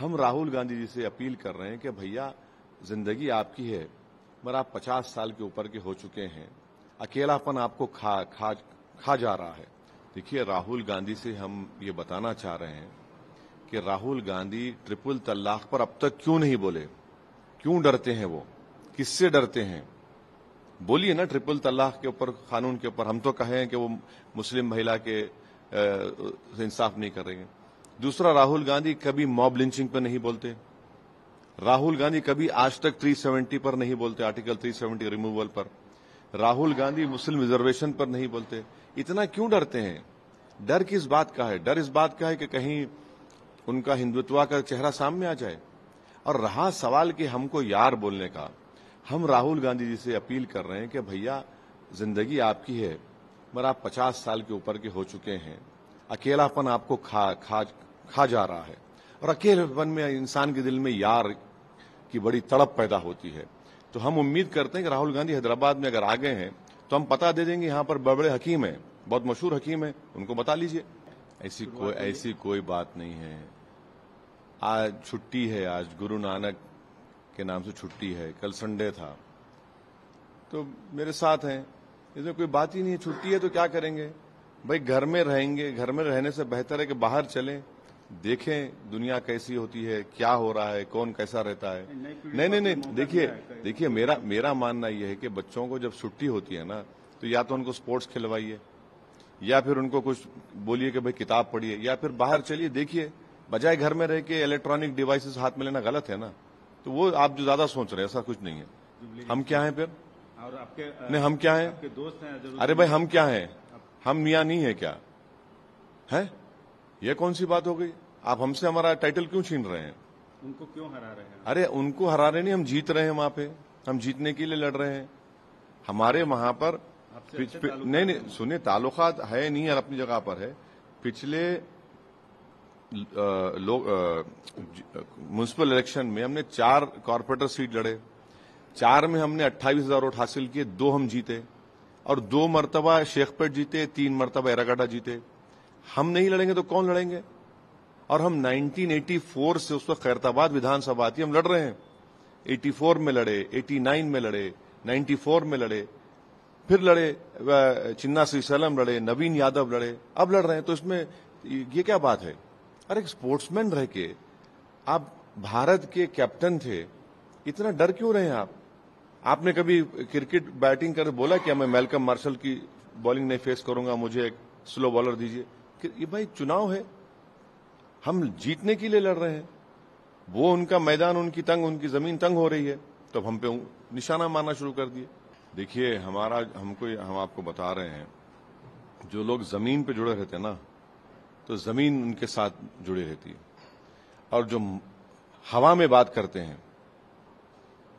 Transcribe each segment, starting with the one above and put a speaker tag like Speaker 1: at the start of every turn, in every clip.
Speaker 1: हम राहुल गांधी जी से अपील कर रहे हैं कि भैया जिंदगी आपकी है मगर आप पचास साल के ऊपर के हो चुके हैं अकेलापन आपको खा खा खा जा रहा है देखिए राहुल गांधी से हम ये बताना चाह रहे हैं कि राहुल गांधी ट्रिपल तलाक पर अब तक क्यों नहीं बोले क्यों डरते हैं वो किससे डरते हैं बोलिए ना ट्रिपल तलाक के ऊपर कानून के ऊपर हम तो कहें कि वो मुस्लिम महिला के इंसाफ नहीं कर दूसरा राहुल गांधी कभी मॉब लिंचिंग पर नहीं बोलते राहुल गांधी कभी आज तक 370 पर नहीं बोलते आर्टिकल 370 रिमूवल पर राहुल गांधी मुस्लिम रिजर्वेशन पर नहीं बोलते इतना क्यों डरते हैं डर किस बात का है डर इस बात का है कि कहीं उनका हिंदुत्व का चेहरा सामने आ जाए और रहा सवाल कि हमको यार बोलने का हम राहुल गांधी जी से अपील कर रहे हैं कि भैया जिंदगी आपकी है मगर आप पचास साल के ऊपर के हो चुके हैं अकेलापन आपको खा खा खा जा रहा है और अकेलेपन में इंसान के दिल में यार की बड़ी तड़प पैदा होती है तो हम उम्मीद करते हैं कि राहुल गांधी हैदराबाद में अगर आ गए हैं तो हम पता दे देंगे यहाँ पर बड़े हकीम हैं बहुत मशहूर हकीम हैं उनको बता लीजिए ऐसी कोई ऐसी कोई बात नहीं है आज छुट्टी है आज गुरु नानक के नाम से छुट्टी है कल संडे था तो मेरे साथ हैं इसमें कोई बात ही नहीं है छुट्टी है तो क्या करेंगे भाई घर में रहेंगे घर में रहने से बेहतर है कि बाहर चलें देखें दुनिया कैसी होती है क्या हो रहा है कौन कैसा रहता है नहीं नहीं नहीं देखिए देखिए मेरा मेरा मानना यह है कि बच्चों को जब छुट्टी होती है ना तो या तो उनको स्पोर्ट्स खिलवाइए या फिर उनको कुछ बोलिए कि भाई किताब पढ़िए या फिर बाहर चलिए देखिए बजाय घर में रह के इलेक्ट्रॉनिक डिवाइसेस हाथ में लेना गलत है ना तो वो आप जो ज्यादा सोच रहे हैं ऐसा कुछ नहीं है हम क्या हैं फिर और आपके नहीं हम क्या हैं दोस्त हैं अरे भाई हम क्या हैं हम मियाँ नहीं है क्या है ये कौन सी बात हो गई आप हमसे हमारा टाइटल क्यों छीन रहे हैं उनको क्यों हरा रहे हैं अरे उनको हरा रहे नहीं हम जीत रहे हैं वहां पे हम जीतने के लिए लड़ रहे हैं हमारे वहां पर पिछ, नहीं नहीं सुनिए तालुकात है नहीं और अपनी जगह पर है पिछले लोग इलेक्शन में हमने चार कॉरपोरेटर सीट लड़े चार में हमने अट्ठाईस हजार वोट हासिल किए दो हम जीते और दो मरतबा शेखपेट जीते तीन मरतबा एरागाडा जीते हम नहीं लड़ेंगे तो कौन लड़ेंगे और हम 1984 से उस वक्त खैरताबाद विधानसभा थी हम लड़ रहे हैं 84 में लड़े 89 में लड़े 94 में लड़े फिर लड़े चिन्ना श्रीसलम लड़े नवीन यादव लड़े अब लड़ रहे हैं तो इसमें ये क्या बात है अरे एक स्पोर्ट्समैन रह के आप भारत के कैप्टन थे इतना डर क्यों रहे हैं आप आपने कभी क्रिकेट बैटिंग कर बोला क्या मैं मेलकम मार्शल की बॉलिंग नहीं फेस करूंगा मुझे एक स्लो बॉलर दीजिए ये भाई चुनाव है हम जीतने के लिए लड़ रहे हैं वो उनका मैदान उनकी तंग उनकी जमीन तंग हो रही है तो हम पे निशाना मारना शुरू कर दिए देखिए हमारा हमको हम आपको बता रहे हैं जो लोग जमीन पे जुड़े रहते हैं ना तो जमीन उनके साथ जुड़ी रहती है और जो हवा में बात करते हैं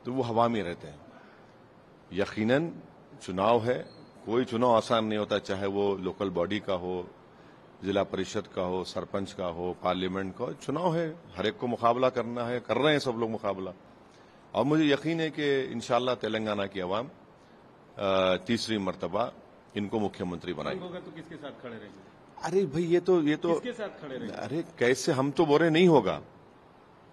Speaker 1: तो वो हवा में रहते हैं यकीनन चुनाव है कोई चुनाव आसान नहीं होता चाहे वो लोकल बॉडी का हो जिला परिषद का हो सरपंच का हो पार्लियामेंट का हो चुनाव है हर एक को मुकाबला करना है कर रहे हैं सब लोग मुकाबला और मुझे यकीन है कि शाह तेलंगाना की आवाम तीसरी मरतबा इनको मुख्यमंत्री बनाएगी तो किसके साथ खड़े रहेंगे अरे भाई ये तो ये तो किसके साथ खड़े रहेंगे अरे कैसे हम तो बोरे नहीं होगा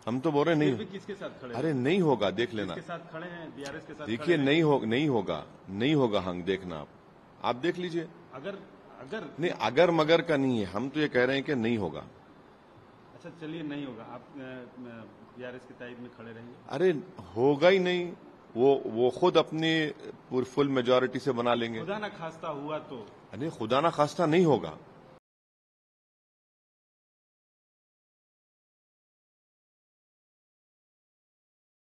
Speaker 1: हम तो बोरे नहीं होगा किसके साथ खड़े अरे नहीं होगा देख लेना के साथ देखिए नहीं नहीं होगा नहीं होगा हम देखना आप आप देख लीजिए अगर अगर नहीं अगर मगर का नहीं है हम तो ये कह रहे हैं कि नहीं होगा अच्छा चलिए नहीं होगा आप बीआरएस की तारीफ में खड़े रहेंगे अरे होगा ही नहीं वो वो खुद अपनी फुल मेजोरिटी से बना लेंगे खुदा ना खास्ता हुआ तो अरे खुदा ना खास्ता नहीं होगा